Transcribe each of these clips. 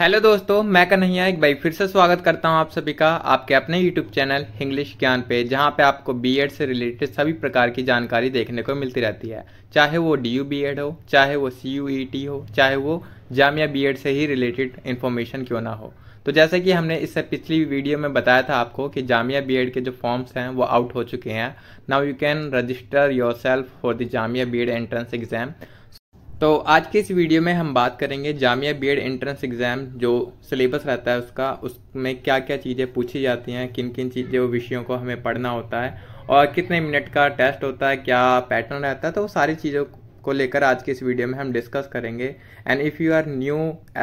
hello दोस्तों मैं कन्हैया एक बार फिर से स्वागत करता हूं आप सभी का आपके अपने यूट्यूब चैनल इंग्लिश ज्ञान पे जहां पे आपको बीएड से रिलेटेड सभी प्रकार की जानकारी देखने को मिलती रहती है चाहे वो डी यू बी हो चाहे वो सी यू ई टी हो चाहे वो जामिया बीएड से ही रिलेटेड इन्फॉर्मेशन क्यों ना हो तो जैसे कि हमने इससे पिछली वीडियो में बताया था आपको कि जामिया बीएड के जो फॉर्म्स हैं वो आउट हो चुके हैं now you can register yourself for the Jamia B Ed entrance exam तो आज के इस वीडियो में हम बात करेंगे जामिया एड एंट्रेंस एग्ज़ाम जो सिलेबस रहता है उसका उसमें क्या क्या चीज़ें पूछी जाती हैं किन किन चीज़ें विषयों को हमें पढ़ना होता है और कितने मिनट का टेस्ट होता है क्या पैटर्न रहता है तो सारी चीज़ों को लेकर आज के इस वीडियो में हम डिस्कस करेंगे and if you are new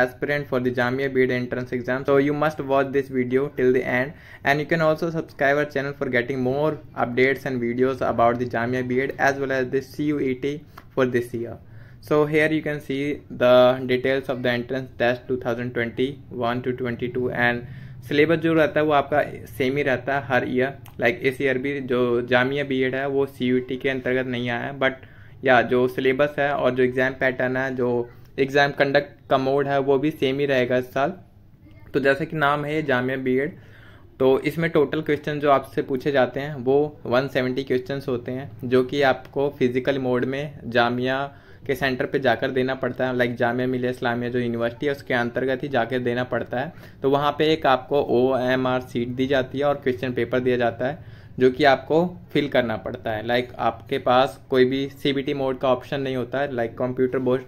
aspirant for the Jamia Ed entrance exam तो you must watch this video till the end and you can also subscribe our channel for getting more updates and videos about the Jamia Ed as well as this C U E T for this year so here you can see the details of the entrance test 2021 to 22 and syllabus जो रहता है वो आपका same ही रहता है हर year like इस ईयर भी जो जामिया बी एड है वो सी यू टी के अंतर्गत नहीं आया है बट या जो सिलेबस है और जो एग्ज़ाम पैटर्न है जो एग्ज़ाम कंडक्ट का मोड है वो भी सेम ही रहेगा इस साल तो जैसे कि नाम है जामिया बी एड तो इसमें टोटल क्वेश्चन जो आपसे पूछे जाते हैं वो वन सेवेंटी होते हैं जो कि आपको फिजिकल मोड में जामिया के सेंटर पे जाकर देना पड़ता है लाइक जामिया मिलिया इस्लामिया जो यूनिवर्सिटी है उसके अंतर्गत ही जाकर देना पड़ता है तो वहाँ पे एक आपको ओ एम आर सीट दी जाती है और क्वेश्चन पेपर दिया जाता है जो कि आपको फिल करना पड़ता है लाइक आपके पास कोई भी सी बी टी मोड का ऑप्शन नहीं होता है like computer based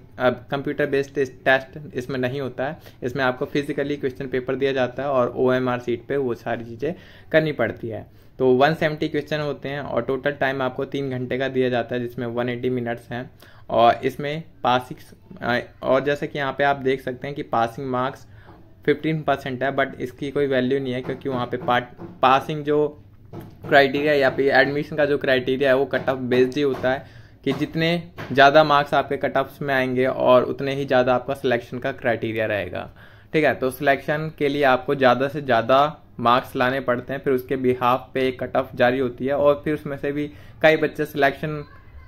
computer based test इसमें नहीं होता है इसमें आपको फिजिकली क्वेश्चन पेपर दिया जाता है और ओ एम आर सीट पर वो सारी चीज़ें करनी पड़ती है तो 170 क्वेश्चन होते हैं और टोटल टाइम आपको तीन घंटे का दिया जाता है जिसमें 180 मिनट्स हैं और इसमें पासिंग और जैसे कि यहाँ पे आप देख सकते हैं कि पासिंग मार्क्स 15 परसेंट है बट इसकी कोई वैल्यू नहीं है क्योंकि वहाँ पे पार्ट पासिंग जो क्राइटेरिया या फिर एडमिशन का जो क्राइटेरिया है वो कट ऑफ बेस्ड ही होता है कि जितने ज़्यादा मार्क्स आपके कट ऑफ्स में आएंगे और उतने ही ज़्यादा आपका सिलेक्शन का क्राइटेरिया रहेगा ठीक है तो सिलेक्शन के लिए आपको ज़्यादा से ज़्यादा मार्क्स लाने पड़ते हैं फिर उसके बिहाफ पे एक कट ऑफ जारी होती है और फिर उसमें से भी कई बच्चे सिलेक्शन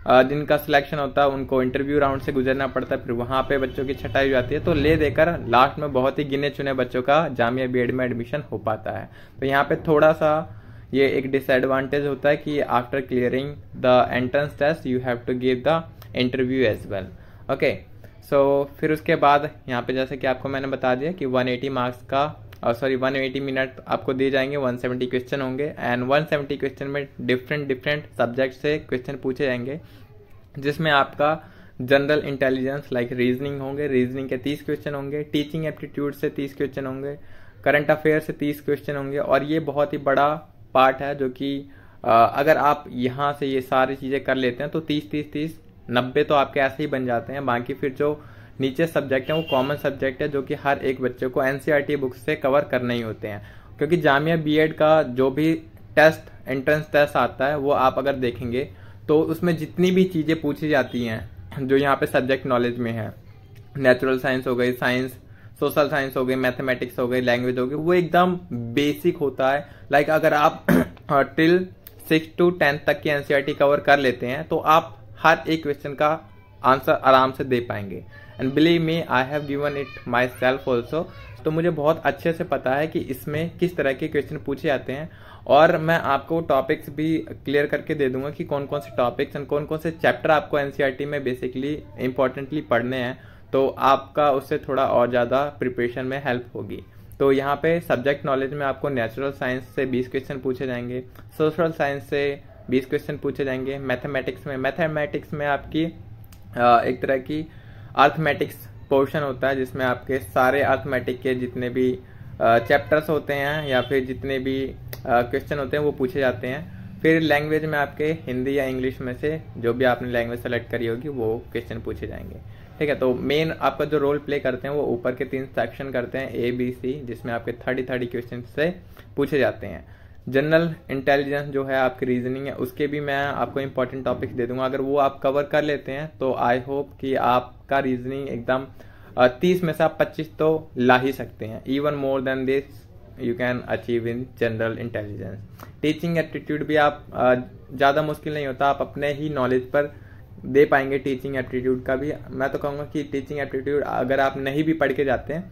जिनका सिलेक्शन होता है उनको इंटरव्यू राउंड से गुजरना पड़ता है फिर वहाँ पे बच्चों की छटाई हो जाती है तो ले देकर लास्ट में बहुत ही गिने चुने बच्चों का जामिया बी में एडमिशन हो पाता है तो यहाँ पे थोड़ा सा ये एक डिसएडवांटेज होता है कि after clearing the entrance test you have to give the interview as well okay so फिर उसके बाद यहाँ पे जैसे कि आपको मैंने बता दिया कि 180 मार्क्स का सॉरी वन एटी मिनट आपको दिए जाएंगे वन सेवेंटी क्वेश्चन होंगे एंड वन सेवेंटी क्वेश्चन में डिफरेंट डिफरेंट सब्जेक्ट से क्वेश्चन पूछे जाएंगे जिसमें आपका जनरल इंटेलिजेंस लाइक रीजनिंग होंगे रीजनिंग के तीस क्वेश्चन होंगे टीचिंग एप्टीट्यूड से तीस क्वेश्चन होंगे करंट अफेयर से तीस क्वेश्चन होंगे और ये बहुत ही बड़ा पार्ट है जो कि अगर आप यहाँ से ये सारी चीज़ें कर लेते हैं तो तीस तीस तीस नब्बे तो आपके ऐसे ही बन जाते हैं बाकी फिर जो नीचे सब्जेक्ट हैं वो कॉमन सब्जेक्ट है जो कि हर एक बच्चे को एन बुक e से कवर करने ही होते हैं क्योंकि जामिया बी का जो भी टेस्ट एंट्रेंस टेस्ट आता है वो आप अगर देखेंगे तो उसमें जितनी भी चीज़ें पूछी जाती हैं जो यहाँ पे सब्जेक्ट नॉलेज में है नेचुरल साइंस हो गई साइंस सोशल साइंस हो गई मैथमेटिक्स हो गई लैंग्वेज हो गई वो एकदम बेसिक होता है लाइक like अगर आप टिल सिक्स टू टेंथ तक की एनसीईआरटी कवर e कर लेते हैं तो आप हर एक क्वेश्चन का आंसर आराम से दे पाएंगे and believe me I have given it myself also तो मुझे बहुत अच्छे से पता है कि इसमें किस तरह के क्वेश्चन पूछे जाते हैं और मैं आपको टॉपिक्स भी क्लियर करके दे दूंगा कि कौन कौन से टॉपिक्स एंड कौन कौन से चैप्टर आपको एन e में बेसिकली इंपॉर्टेंटली पढ़ने हैं तो आपका उससे थोड़ा और ज़्यादा प्रिपरेशन में हेल्प होगी तो यहाँ पे सब्जेक्ट नॉलेज में आपको नेचुरल साइंस से 20 क्वेश्चन पूछे जाएंगे सोशल साइंस से 20 क्वेश्चन पूछे जाएंगे मैथमेटिक्स में मैथमेटिक्स में आपकी एक तरह की अर्थमेटिक्स पोर्शन होता है जिसमें आपके सारे अर्थमेटिक के जितने भी चैप्टर्स होते हैं या फिर जितने भी क्वेश्चन होते हैं वो पूछे जाते हैं फिर लैंग्वेज में आपके हिंदी या इंग्लिश में से जो भी आपने लैंग्वेज सेलेक्ट करी होगी वो क्वेश्चन पूछे जाएंगे ठीक है तो मेन आपका जो रोल प्ले करते हैं वो ऊपर के तीन सेक्शन करते हैं ए बी सी जिसमें आपके थर्टी थर्टी क्वेश्चन से पूछे जाते हैं जनरल इंटेलिजेंस जो है आपकी रीजनिंग है उसके भी मैं आपको इंपॉर्टेंट टॉपिक्स दे दूंगा अगर वो आप कवर कर लेते हैं तो आई होप कि आपका रीजनिंग एकदम तीस में से आप पच्चीस तो ला ही सकते हैं even more than this you can achieve in general intelligence teaching aptitude भी आप ज़्यादा मुश्किल नहीं होता आप अपने ही नॉलेज पर दे पाएंगे टीचिंग एप्टीट्यूड का भी मैं तो कहूँगा कि टीचिंग एप्टीट्यूड अगर आप नहीं भी पढ़ के जाते हैं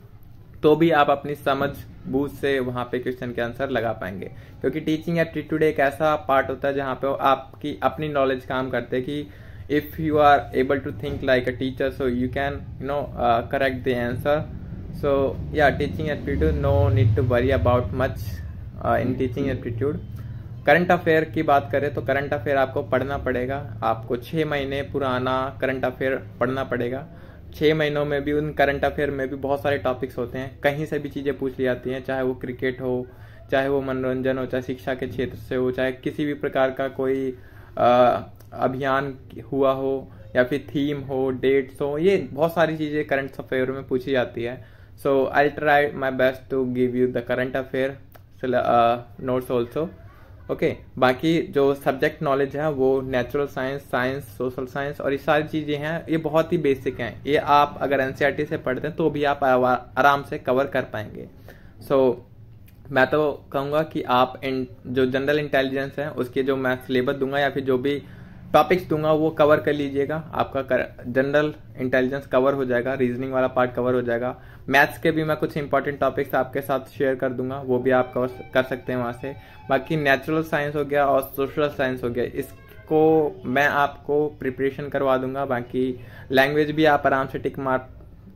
तो भी आप अपनी समझ बूझ से वहाँ पे क्वेश्चन के आंसर लगा पाएंगे क्योंकि टीचिंग या ट्री टूडे एक ऐसा पार्ट होता है जहाँ पे आपकी अपनी नॉलेज काम करते हैं कि if you are able to think like a teacher so you can you know correct the answer so या teaching aptitude no need to worry about much in teaching aptitude current affair की बात करें तो current affair आपको पढ़ना पड़ेगा आपको छः महीने पुराना करंट अफेयर पढ़ना पड़ेगा छः महीनों में भी उन करंट अफेयर में भी बहुत सारे टॉपिक्स होते हैं कहीं से भी चीज़ें पूछ ली जाती हैं चाहे वो क्रिकेट हो चाहे वो मनोरंजन हो चाहे शिक्षा के क्षेत्र से हो चाहे किसी भी प्रकार का कोई अभियान हुआ हो या फिर थीम हो डेट्स हो ये बहुत सारी चीज़ें करंट अफेयर में पूछी जाती है so I try my best to give you the current affair notes also okay बाकी जो सब्जेक्ट नॉलेज है वो natural science science social science और ये सारी चीज़ें हैं ये बहुत ही बेसिक हैं ये आप अगर एन e से पढ़ते हैं तो भी आप आराम से कवर कर पाएंगे सो so, मैं तो कहूँगा कि आप इन जो जनरल इंटेलिजेंस है उसके जो मैं सिलेबस दूंगा या फिर जो भी टॉपिक्स दूंगा वो कवर कर लीजिएगा आपका जनरल इंटेलिजेंस कवर हो जाएगा रीजनिंग वाला पार्ट कवर हो जाएगा मैथ्स के भी मैं कुछ इंपॉर्टेंट टॉपिक्स आपके साथ शेयर कर दूंगा वो भी आप कवर कर सकते हैं वहाँ से बाकी नेचुरल साइंस हो गया और सोशल साइंस हो गया इसको मैं आपको प्रिपरेशन करवा दूंगा बाकी लैंग्वेज भी आप आराम से टिक मार्क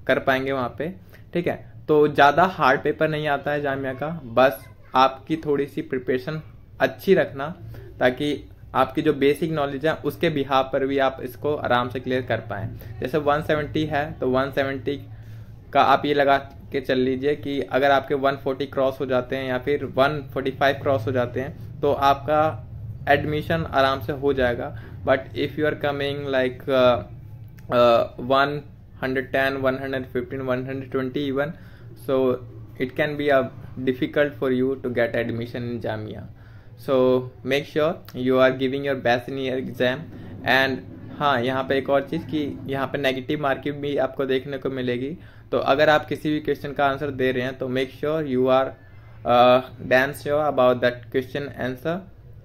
कर पाएंगे वहाँ पे ठीक है तो ज़्यादा हार्ड पेपर नहीं आता है जामिया का बस आपकी थोड़ी सी प्रिपरेशन अच्छी रखना ताकि आपकी जो बेसिक नॉलेज है उसके बिहाव पर भी आप इसको आराम से क्लियर कर पाएँ जैसे 170 है तो 170 का आप ये लगा के चल लीजिए कि अगर आपके 140 क्रॉस हो जाते हैं या फिर 145 क्रॉस हो जाते हैं तो आपका एडमिशन आराम से हो जाएगा but if you are coming like one hundred ten one hundred fifteen one hundred twenty even so it can be a difficult for you to get admission in Jamia so make sure you are giving your best in your exam and हाँ यहाँ पे एक और चीज़ कि यहाँ पे negative marking भी आपको देखने को मिलेगी तो अगर आप किसी भी क्वेश्चन का आंसर दे रहे हैं तो make sure you are then sure about that question answer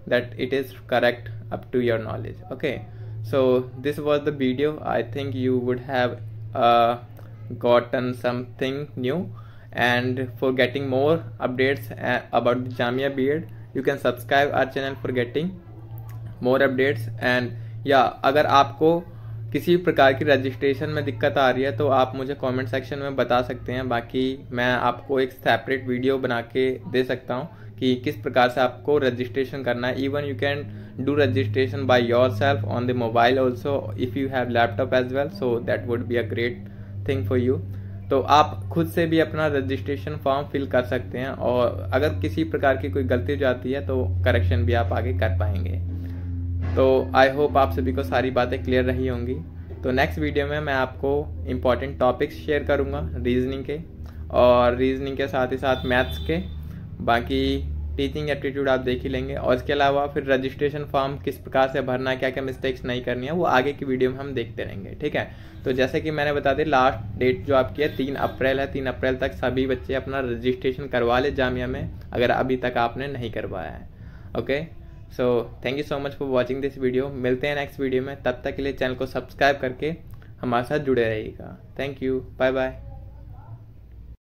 that it is correct up to your knowledge okay so this was the video I think you would have gotten something new and for getting more updates uh, about Jamia B Ed you can subscribe our channel for getting more updates and या अगर आपको किसी प्रकार की registration में दिक्कत आ रही है तो आप मुझे कमेंट सेक्शन में बता सकते हैं बाकी मैं आपको एक सेपरेट वीडियो बना के दे सकता हूँ कि किस प्रकार से आपको रजिस्ट्रेशन करना है even you can do registration by yourself on the mobile also if you have laptop as well so that would be a great thing for you तो आप खुद से भी अपना रजिस्ट्रेशन फॉर्म फिल कर सकते हैं और अगर किसी प्रकार की कोई गलती हो जाती है तो करेक्शन भी आप आगे कर पाएंगे तो आई होप आप सभी को सारी बातें क्लियर रही होंगी तो नेक्स्ट वीडियो में मैं आपको इम्पॉर्टेंट टॉपिक्स शेयर करूँगा रीजनिंग के और रीजनिंग के साथ ही साथ मैथ्स के बाकी टीचिंग एप्टीट्यूड आप देख ही लेंगे और इसके अलावा फिर रजिस्ट्रेशन फॉर्म किस प्रकार से भरना क्या क्या मिस्टेक्स नहीं करनी है वो आगे की वीडियो में हम देखते रहेंगे ठीक है तो जैसे कि मैंने बता दी लास्ट डेट जो आपकी है तीन अप्रैल है तीन अप्रैल तक सभी बच्चे अपना रजिस्ट्रेशन करवा ले जामिया में अगर अभी तक आपने नहीं करवाया है okay so thank you so much for watching this video मिलते हैं नेक्स्ट वीडियो में तब तक के लिए चैनल को सब्सक्राइब करके हमारे साथ जुड़े रहिएगा थैंक यू बाय बाय